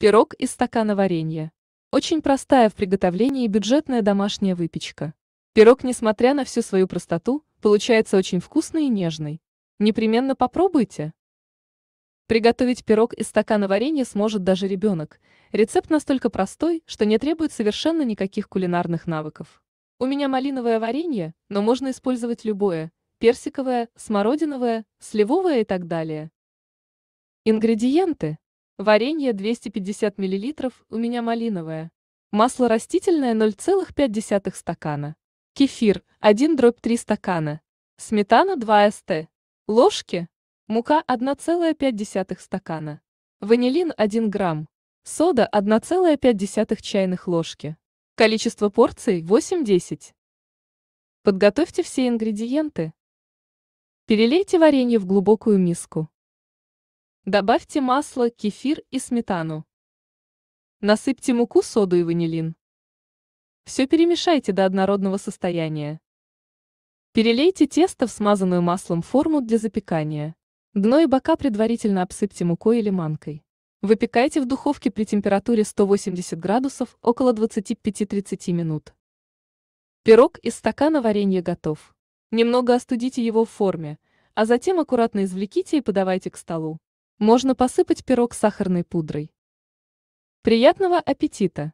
Пирог из стакана варенья. Очень простая в приготовлении бюджетная домашняя выпечка. Пирог, несмотря на всю свою простоту, получается очень вкусный и нежный. Непременно попробуйте. Приготовить пирог из стакана варенья сможет даже ребенок. Рецепт настолько простой, что не требует совершенно никаких кулинарных навыков. У меня малиновое варенье, но можно использовать любое – персиковое, смородиновое, сливовое и так далее. Ингредиенты варенье 250 мл, у меня малиновое, масло растительное 0,5 стакана, кефир 1 дробь 3 стакана, сметана 2 ст, ложки, мука 1,5 стакана, ванилин 1 грамм, сода 1,5 чайных ложки. Количество порций 8-10. Подготовьте все ингредиенты. Перелейте варенье в глубокую миску. Добавьте масло, кефир и сметану. Насыпьте муку, соду и ванилин. Все перемешайте до однородного состояния. Перелейте тесто в смазанную маслом форму для запекания. Дно и бока предварительно обсыпьте мукой или манкой. Выпекайте в духовке при температуре 180 градусов около 25-30 минут. Пирог из стакана варенья готов. Немного остудите его в форме, а затем аккуратно извлеките и подавайте к столу. Можно посыпать пирог сахарной пудрой. Приятного аппетита!